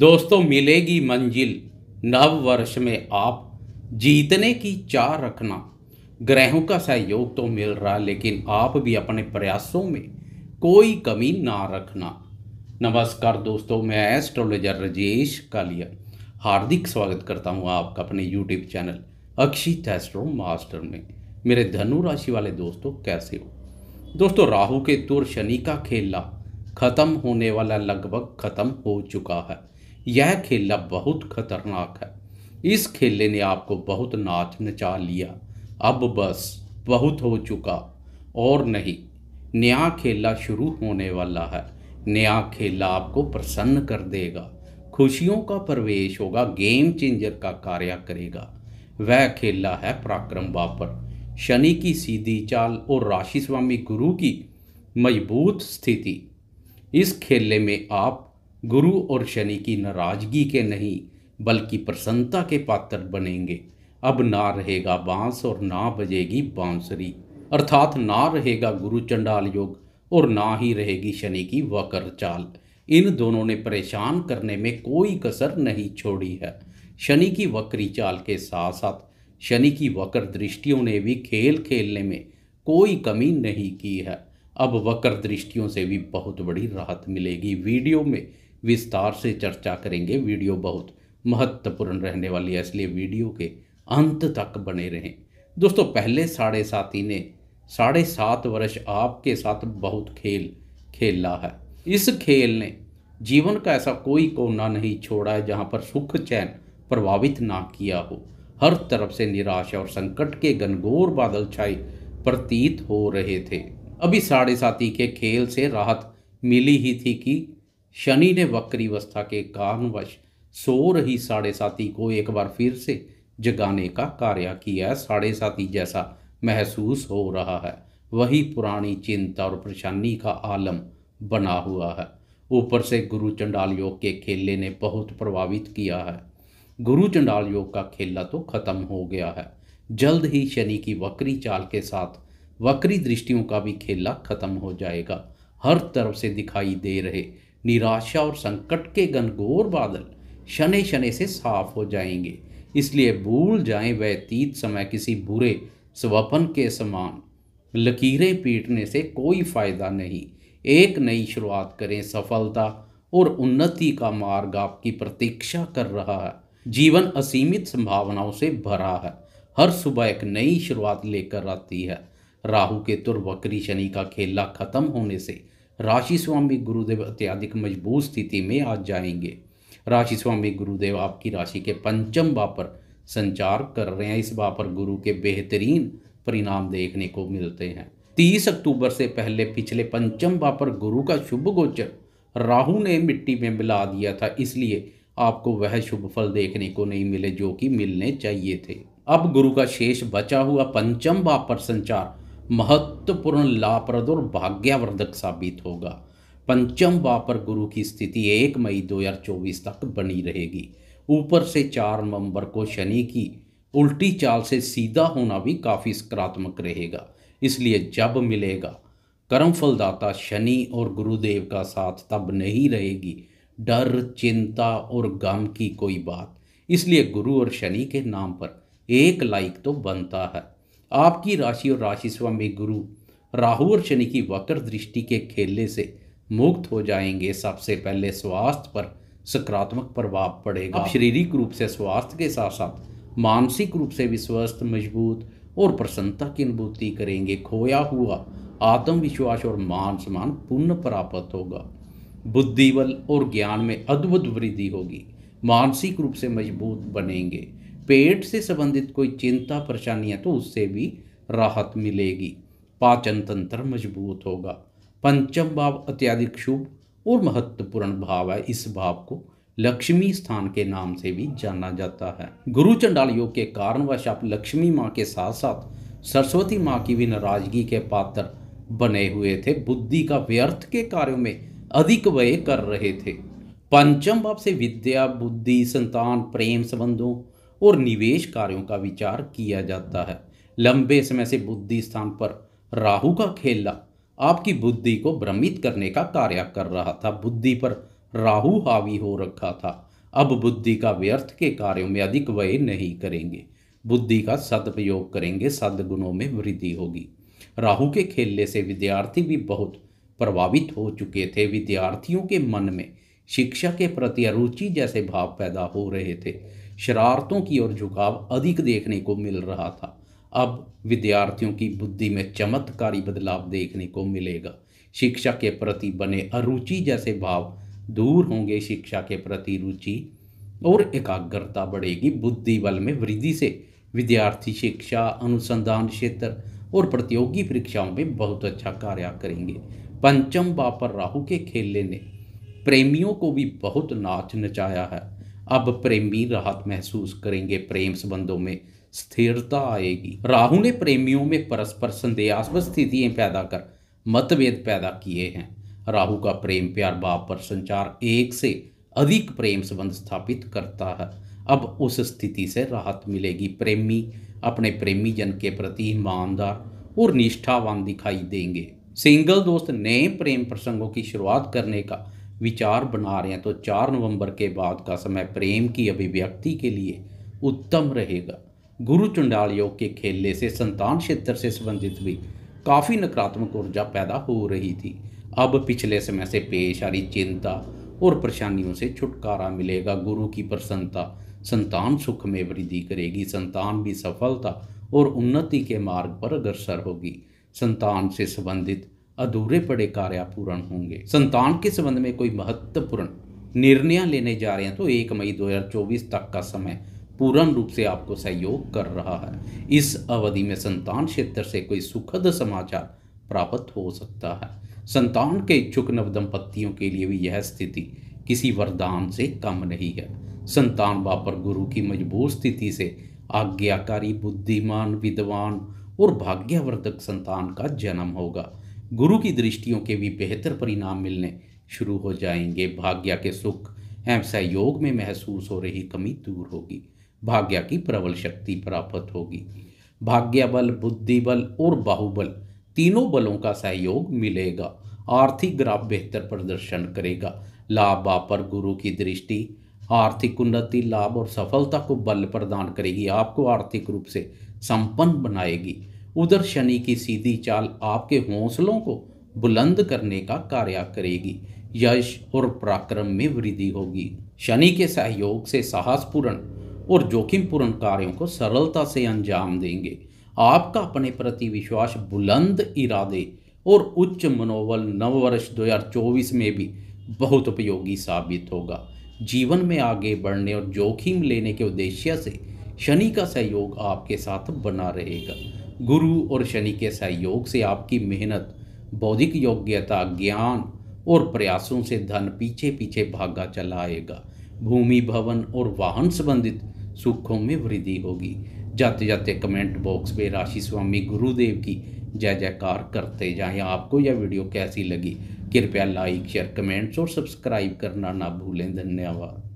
दोस्तों मिलेगी मंजिल नव वर्ष में आप जीतने की चाह रखना ग्रहों का सहयोग तो मिल रहा लेकिन आप भी अपने प्रयासों में कोई कमी ना रखना नमस्कार दोस्तों मैं एस्ट्रोलॉजर राजेश कालिया हार्दिक स्वागत करता हूं आपका अपने यूट्यूब चैनल अक्षी टेस्ट्रो मास्टर में मेरे धनु राशि वाले दोस्तों कैसे हो दोस्तों राहु के तुर शनि का खेला खत्म होने वाला लगभग खत्म हो चुका है यह खेला बहुत खतरनाक है इस खेले ने आपको बहुत नाच नचा लिया अब बस बहुत हो चुका और नहीं नया खेला शुरू होने वाला है नया खेला आपको प्रसन्न कर देगा खुशियों का प्रवेश होगा गेम चेंजर का कार्य करेगा वह खेला है पराक्रम वापर शनि की सीधी चाल और राशि स्वामी गुरु की मजबूत स्थिति इस खेले में आप गुरु और शनि की नाराजगी के नहीं बल्कि प्रसन्नता के पात्र बनेंगे अब ना रहेगा बांस और ना बजेगी बांसुरी अर्थात ना रहेगा गुरु चंडाल योग और ना ही रहेगी शनि की वक्र चाल इन दोनों ने परेशान करने में कोई कसर नहीं छोड़ी है शनि की वक्री चाल के साथ साथ शनि की वक्र दृष्टियों ने भी खेल खेलने में कोई कमी नहीं की है अब वक्र दृष्टियों से भी बहुत बड़ी राहत मिलेगी वीडियो में विस्तार से चर्चा करेंगे वीडियो बहुत महत्वपूर्ण रहने वाली है इसलिए वीडियो के अंत तक बने रहें दोस्तों पहले साढ़े साथी ने साढ़े सात वर्ष आपके साथ बहुत खेल खेला है इस खेल ने जीवन का ऐसा कोई कोना नहीं छोड़ा है जहाँ पर सुख चैन प्रभावित ना किया हो हर तरफ से निराश और संकट के घनघोर बादल छाई प्रतीत हो रहे थे अभी साढ़े साथी के खेल से राहत मिली ही थी कि शनि ने वक्री अवस्था के कारणवश सो रही साढ़े साथी को एक बार फिर से जगाने का कार्य किया साढ़े साथी जैसा महसूस हो रहा है वही पुरानी चिंता और परेशानी का आलम बना हुआ है ऊपर से गुरु चंडाल योग के खेले ने बहुत प्रभावित किया है गुरु चंडाल योग का खेला तो खत्म हो गया है जल्द ही शनि की वक्री चाल के साथ वक्री दृष्टियों का भी खेला खत्म हो जाएगा हर तरफ से दिखाई दे रहे निराशा और संकट के घनघोर बादल शने शने से साफ हो जाएंगे इसलिए भूल जाएं वह अतीत समय किसी बुरे स्वपन के समान लकीरें पीटने से कोई फायदा नहीं एक नई शुरुआत करें सफलता और उन्नति का मार्ग आपकी प्रतीक्षा कर रहा है जीवन असीमित संभावनाओं से भरा है हर सुबह एक नई शुरुआत लेकर आती है राहु के तुर वक्री शनि का खेला खत्म होने से राशि स्वामी गुरुदेव अत्याधिक मजबूत स्थिति में आज जाएंगे राशि स्वामी गुरुदेव आपकी राशि के पंचम भाव पर संचार कर रहे हैं इस भाव पर गुरु के बेहतरीन परिणाम देखने को मिलते हैं तीस अक्टूबर से पहले पिछले पंचम भाव पर गुरु का शुभ गोचर राहु ने मिट्टी में मिला दिया था इसलिए आपको वह शुभ फल देखने को नहीं मिले जो कि मिलने चाहिए थे अब गुरु का शेष बचा हुआ पंचम भाव पर संचार महत्वपूर्ण लाभप्रद और भाग्यवर्धक साबित होगा पंचम वापर गुरु की स्थिति एक मई 2024 तक बनी रहेगी ऊपर से चार नवंबर को शनि की उल्टी चाल से सीधा होना भी काफ़ी सकारात्मक रहेगा इसलिए जब मिलेगा कर्म फलदाता शनि और गुरुदेव का साथ तब नहीं रहेगी डर चिंता और गम की कोई बात इसलिए गुरु और शनि के नाम पर एक लाइक तो बनता है आपकी राशि और राशि स्वामी गुरु राहु और शनि की वक्र दृष्टि के खेलने से मुक्त हो जाएंगे सबसे पहले स्वास्थ्य पर सकारात्मक प्रभाव पड़ेगा शारीरिक रूप से स्वास्थ्य के साथ साथ मानसिक रूप से भी स्वस्थ मजबूत और प्रसन्नता की अनुभूति करेंगे खोया हुआ आत्मविश्वास और मान सम्मान पुनः प्राप्त होगा बुद्धिबल और ज्ञान में अद्भुत वृद्धि होगी मानसिक रूप से मजबूत बनेंगे पेट से संबंधित कोई चिंता परेशानी है तो उससे भी राहत मिलेगी पाचन तंत्र मजबूत होगा पंचम भाव अत्याधिक शुभ और महत्वपूर्ण भाव है इस भाव को लक्ष्मी स्थान के नाम से भी जाना जाता है गुरु चंडाल योग के कारण वश आप लक्ष्मी माँ के साथ साथ सरस्वती माँ की भी नाराजगी के पात्र बने हुए थे बुद्धि का व्यर्थ के कार्यों में अधिक व्यय कर रहे थे पंचम भाव से विद्या बुद्धि संतान प्रेम संबंधों और निवेश कार्यों का विचार किया जाता है लंबे समय से बुद्धि स्थान पर राहु का खेला आपकी बुद्धि को भ्रमित करने का कार्य कर रहा था बुद्धि पर राहु हावी हो रखा था अब बुद्धि का व्यर्थ के कार्यों में अधिक व्यय नहीं करेंगे बुद्धि का सदुपयोग करेंगे सदगुणों में वृद्धि होगी राहु के खेलने से विद्यार्थी भी बहुत प्रभावित हो चुके थे विद्यार्थियों के मन में शिक्षा के प्रति अरुचि जैसे भाव पैदा हो रहे थे शरारतों की ओर झुकाव अधिक देखने को मिल रहा था अब विद्यार्थियों की बुद्धि में चमत्कारी बदलाव देखने को मिलेगा शिक्षा के प्रति बने अरुचि जैसे भाव दूर होंगे शिक्षा के प्रति रुचि और एकाग्रता बढ़ेगी बुद्धि बल में वृद्धि से विद्यार्थी शिक्षा अनुसंधान क्षेत्र और प्रतियोगी परीक्षाओं में बहुत अच्छा कार्य करेंगे पंचम बापर राहु के खेलने ने प्रेमियों को भी बहुत नाच नचाया है अब प्रेमी राहत महसूस करेंगे प्रेम संबंधों में स्थिरता आएगी राहु ने प्रेमियों में परस्पर संदेहास्पद स्थितियां पैदा कर मतभेद पैदा किए हैं राहु का प्रेम प्यार भाव पर संचार एक से अधिक प्रेम संबंध स्थापित करता है अब उस स्थिति से राहत मिलेगी प्रेमी अपने प्रेमी जन के प्रति ईमानदार और निष्ठावान दिखाई देंगे सिंगल दोस्त नए प्रेम प्रसंगों की शुरुआत करने का विचार बना रहे हैं तो चार नवंबर के बाद का समय प्रेम की अभिव्यक्ति के लिए उत्तम रहेगा गुरु चंडाल योग के खेलने से संतान क्षेत्र से संबंधित भी काफ़ी नकारात्मक ऊर्जा पैदा हो रही थी अब पिछले समय से पेश आ रही चिंता और परेशानियों से छुटकारा मिलेगा गुरु की प्रसन्नता संतान सुख में वृद्धि करेगी संतान भी सफलता और उन्नति के मार्ग पर अग्रसर होगी संतान से संबंधित अधूरे पड़े कार्य पूर्ण होंगे संतान के संबंध में कोई महत्वपूर्ण निर्णय लेने जा रहे हैं तो एक मई 2024 तक का समय पूर्ण रूप से आपको सहयोग कर रहा है इस अवधि में संतान क्षेत्र से कोई सुखद समाचार प्राप्त हो सकता है संतान के इच्छुक नव दंपत्तियों के लिए भी यह स्थिति किसी वरदान से कम नहीं है संतान वापर गुरु की मजबूर स्थिति से आज्ञाकारी बुद्धिमान विद्वान और भाग्यवर्धक संतान का जन्म होगा गुरु की दृष्टियों के भी बेहतर परिणाम मिलने शुरू हो जाएंगे भाग्य के सुख एवं सहयोग में महसूस हो रही कमी दूर होगी भाग्य की प्रबल शक्ति प्राप्त होगी भाग्य बल बुद्धि बल और बाहुबल तीनों बलों का सहयोग मिलेगा आर्थिक ग्राफ बेहतर प्रदर्शन करेगा लाभ पर गुरु की दृष्टि आर्थिक उन्नति लाभ और सफलता को बल प्रदान करेगी आपको आर्थिक रूप से संपन्न बनाएगी उधर शनि की सीधी चाल आपके हौसलों को बुलंद करने का कार्य करेगी यश और पराक्रम में वृद्धि होगी शनि के सहयोग से साहसपूर्ण और जोखिमपूर्ण कार्यों को सरलता से अंजाम देंगे आपका अपने प्रति विश्वास बुलंद इरादे और उच्च मनोबल नववर्ष 2024 में भी बहुत उपयोगी साबित होगा जीवन में आगे बढ़ने और जोखिम लेने के उद्देश्य से शनि का सहयोग आपके साथ बना रहेगा गुरु और शनि के सहयोग से आपकी मेहनत बौद्धिक योग्यता ज्ञान और प्रयासों से धन पीछे पीछे भागा चला आएगा भूमि भवन और वाहन संबंधित सुखों में वृद्धि होगी जाते जाते कमेंट बॉक्स में राशि स्वामी गुरुदेव की जय जयकार करते जाएं आपको यह वीडियो कैसी लगी कृपया लाइक शेयर कमेंट्स और सब्सक्राइब करना ना भूलें धन्यवाद